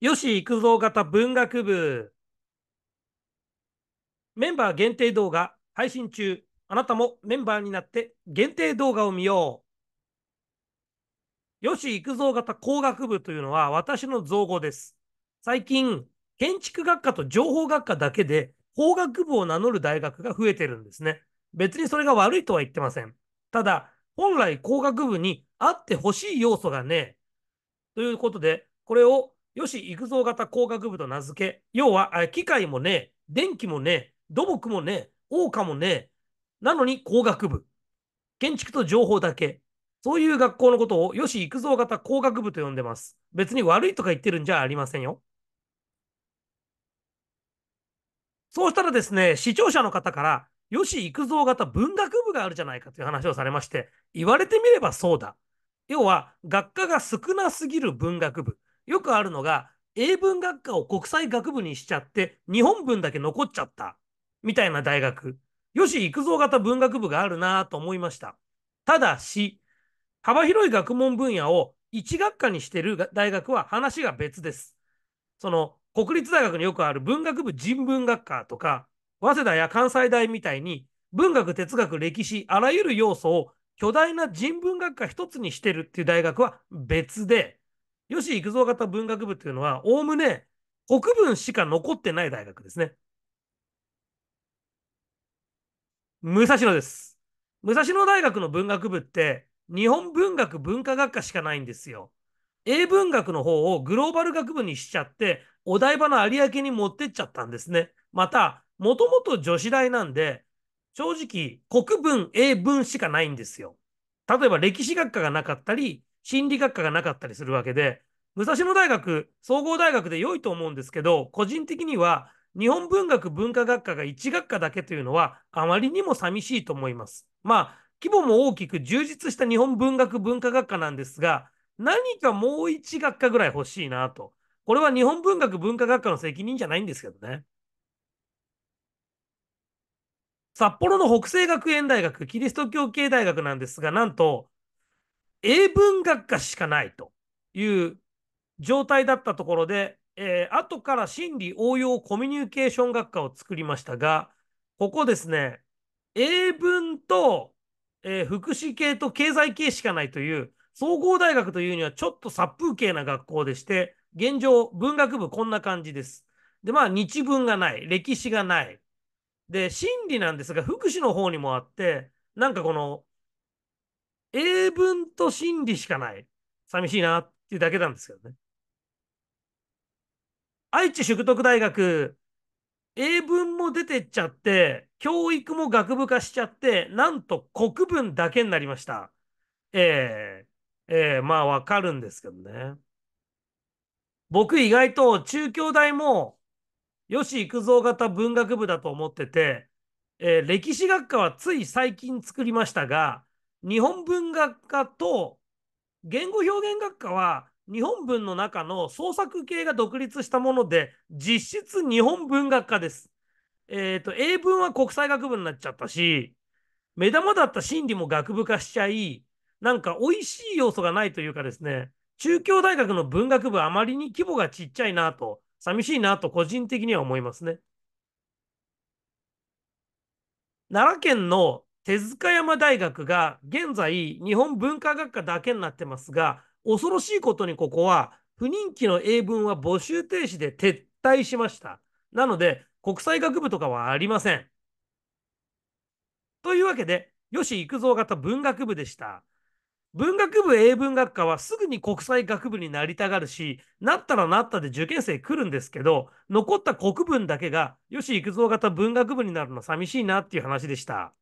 吉育三型文学部メンバー限定動画配信中あなたもメンバーになって限定動画を見よう吉育三型工学部というのは私の造語です最近建築学科と情報学科だけで法学部を名乗る大学が増えてるんですね別にそれが悪いとは言ってませんただ本来工学部にあってほしい要素がねということでこれをよし、幾三型工学部と名付け、要は機械もね、電気もね、土木もね、桜花もね、なのに工学部。建築と情報だけ。そういう学校のことをよし、幾三型工学部と呼んでます。別に悪いとか言ってるんじゃありませんよ。そうしたらですね、視聴者の方から、よし、幾三型文学部があるじゃないかという話をされまして、言われてみればそうだ。要は、学科が少なすぎる文学部。よくあるのが、英文学科を国際学部にしちゃって、日本文だけ残っちゃった、みたいな大学。よし、育造型文学部があるなと思いました。ただし、幅広い学問分野を一学科にしてる大学は話が別です。その、国立大学によくある文学部人文学科とか、早稲田や関西大みたいに、文学、哲学、歴史、あらゆる要素を巨大な人文学科一つにしてるっていう大学は別で、吉幾三型文学部というのは、おおむね国文しか残ってない大学ですね。武蔵野です。武蔵野大学の文学部って、日本文学文化学科しかないんですよ。英文学の方をグローバル学部にしちゃって、お台場の有明に持ってっちゃったんですね。また、もともと女子大なんで、正直、国文、英文しかないんですよ。例えば歴史学科がなかったり、心理学科がなかったりするわけで、武蔵野大学、総合大学で良いと思うんですけど、個人的には日本文学文化学科が1学科だけというのはあまりにも寂しいと思います。まあ、規模も大きく充実した日本文学文化学科なんですが、何かもう1学科ぐらい欲しいなと。これは日本文学文化学科の責任じゃないんですけどね。札幌の北西学園大学、キリスト教系大学なんですが、なんと、英文学科しかないという状態だったところで、えー、後から心理応用コミュニケーション学科を作りましたが、ここですね、英文と、えー、福祉系と経済系しかないという、総合大学というにはちょっと殺風景な学校でして、現状、文学部こんな感じです。で、まあ、日文がない、歴史がない。で、心理なんですが、福祉の方にもあって、なんかこの、英文と心理しかない。寂しいなっていうだけなんですけどね。愛知淑徳大学、英文も出てっちゃって、教育も学部化しちゃって、なんと国文だけになりました。えー、えー、まあわかるんですけどね。僕意外と中京大もよし育造型文学部だと思ってて、えー、歴史学科はつい最近作りましたが、日本文学科と言語表現学科は日本文の中の創作系が独立したもので実質日本文学科です。えっ、ー、と英文は国際学部になっちゃったし目玉だった心理も学部化しちゃいなんか美味しい要素がないというかですね中京大学の文学部あまりに規模がちっちゃいなと寂しいなと個人的には思いますね。奈良県の手塚山大学が現在日本文化学科だけになってますが恐ろしいことにここは不人気の英文は募集停止で撤退しました。なので国際学部とかはありません。というわけで吉育造型文学部でした。文学部英文学科はすぐに国際学部になりたがるし、なったらなったで受験生来るんですけど、残った国文だけが吉育造型文学部になるの寂しいなっていう話でした。